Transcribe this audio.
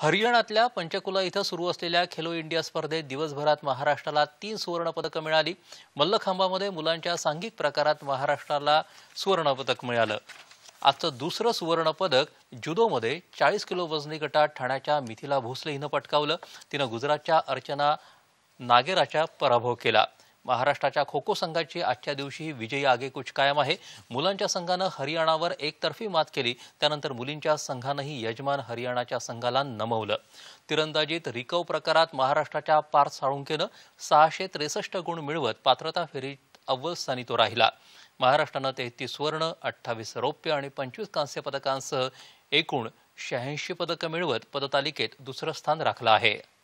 हरियाणातल्या पंचकुला इथं सुरू असलेल्या खेलो इंडिया स्पर्धेत दिवसभरात महाराष्ट्राला तीन सुवर्णपदकं मिळाली मल्लखांबामध्ये मुलांच्या सांघिक प्रकारात महाराष्ट्राला सुवर्णपदक मिळालं आजचं दुसरं सुवर्णपदक जुदोमध्ये चाळीस किलो वजनी गटात ठाण्याच्या मिथिला भोसले हिनं पटकावलं तिनं गुजरातच्या अर्चना नागेराचा पराभव केला महाराष्ट्राच्या खो खो संघाची आजच्या दिवशीही विजयी कुछ कायम आहे मुलांच्या संघानं हरियाणावर एकतर्फी मात केली त्यानंतर मुलींच्या संघानंही यजमान हरियाणाच्या संघाला नमवलं तिरंदाजीत रिकव प्रकारात महाराष्ट्राच्या पार्थ साळुंकेनं सहाशे त्रेसष्ट गुण मिळवत पात्रता फेरीत अव्वल स्थानी तो राहिला महाराष्ट्रानं तेहतीस सुवर्ण अठ्ठावीस रौप्य आणि पंचवीस कांस्य पदकांसह एकूण शहाऐंशी पदकं मिळवत पदतालिकेत दुसरं स्थान राखलं आहे